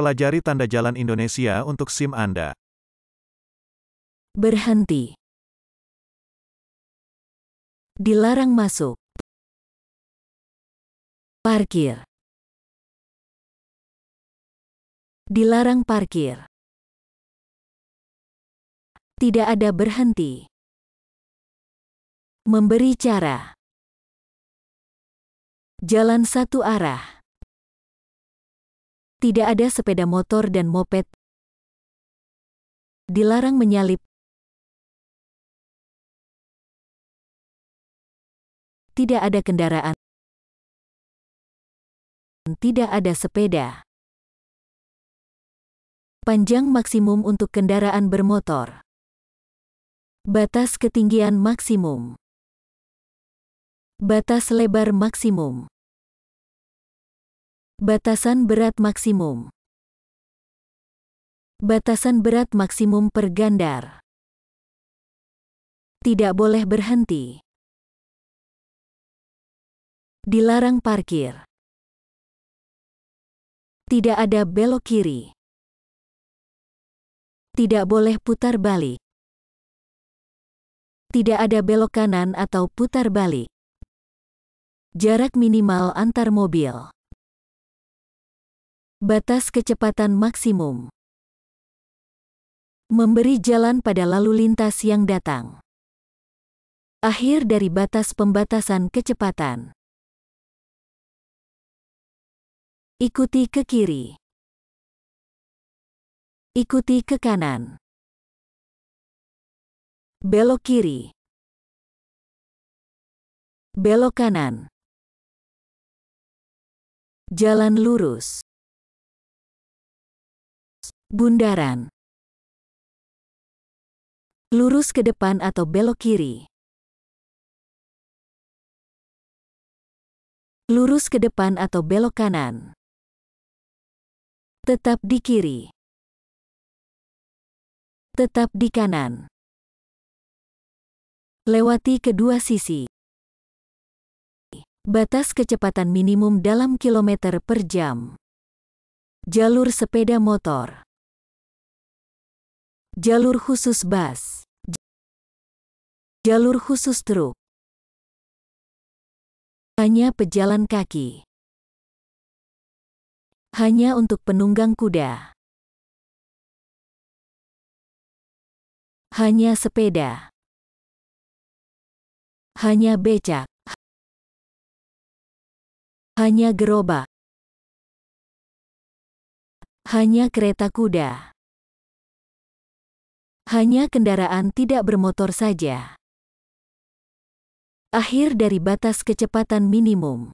Pelajari tanda jalan Indonesia untuk SIM Anda. Berhenti. Dilarang masuk. Parkir. Dilarang parkir. Tidak ada berhenti. Memberi cara. Jalan satu arah. Tidak ada sepeda motor dan moped. Dilarang menyalip. Tidak ada kendaraan. Tidak ada sepeda. Panjang maksimum untuk kendaraan bermotor. Batas ketinggian maksimum. Batas lebar maksimum. Batasan berat maksimum Batasan berat maksimum per gandar Tidak boleh berhenti Dilarang parkir Tidak ada belok kiri Tidak boleh putar balik Tidak ada belok kanan atau putar balik Jarak minimal antar mobil Batas kecepatan maksimum memberi jalan pada lalu lintas yang datang. Akhir dari batas pembatasan kecepatan. Ikuti ke kiri. Ikuti ke kanan. Belok kiri. Belok kanan. Jalan lurus. Bundaran. Lurus ke depan atau belok kiri. Lurus ke depan atau belok kanan. Tetap di kiri. Tetap di kanan. Lewati kedua sisi. Batas kecepatan minimum dalam kilometer per jam. Jalur sepeda motor. Jalur khusus bus. Jalur khusus truk. Hanya pejalan kaki. Hanya untuk penunggang kuda. Hanya sepeda. Hanya becak. Hanya gerobak. Hanya kereta kuda. Hanya kendaraan tidak bermotor saja. Akhir dari batas kecepatan minimum.